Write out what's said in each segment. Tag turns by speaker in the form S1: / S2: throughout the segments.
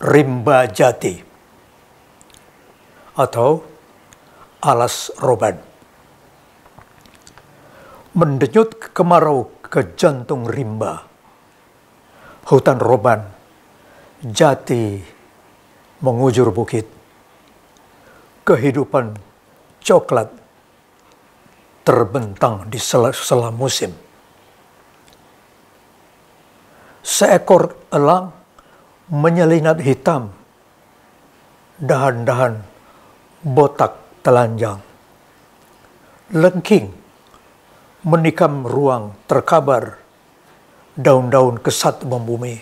S1: rimba jati atau alas roban. Mendenyut kemarau ke jantung rimba. Hutan roban, jati mengujur bukit. Kehidupan coklat terbentang di sela-sela musim. Seekor elang menyelinap hitam, dahan-dahan botak telanjang. Lengking menikam ruang terkabar, daun-daun kesat membumi.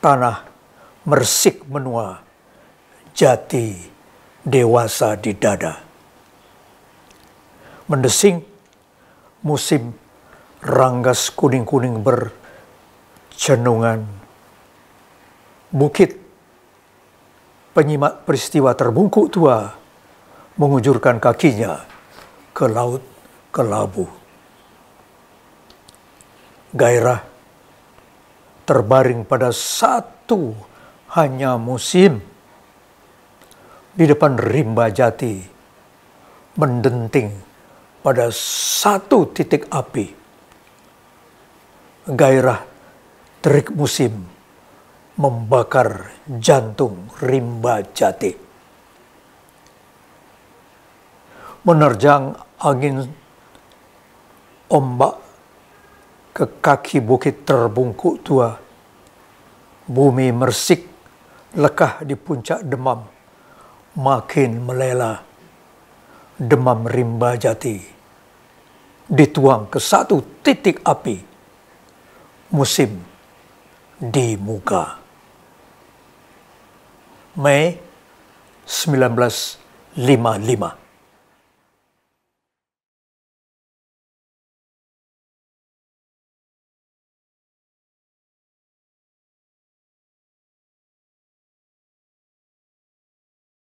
S1: Tanah mersik menua, jati dewasa di dada. Mendesing musim ranggas kuning-kuning bercenungan bukit penyimak peristiwa terbungkuk tua mengujurkan kakinya ke laut kelabu. Gairah terbaring pada satu hanya musim di depan rimba jati mendenting pada satu titik api. Gairah terik musim membakar jantung rimba jati. Menerjang angin ombak ke kaki bukit terbungkuk tua. Bumi mersik, lekah di puncak demam, makin melela. Demam rimba jati, dituang ke satu titik api, musim di muka. Mei 1955.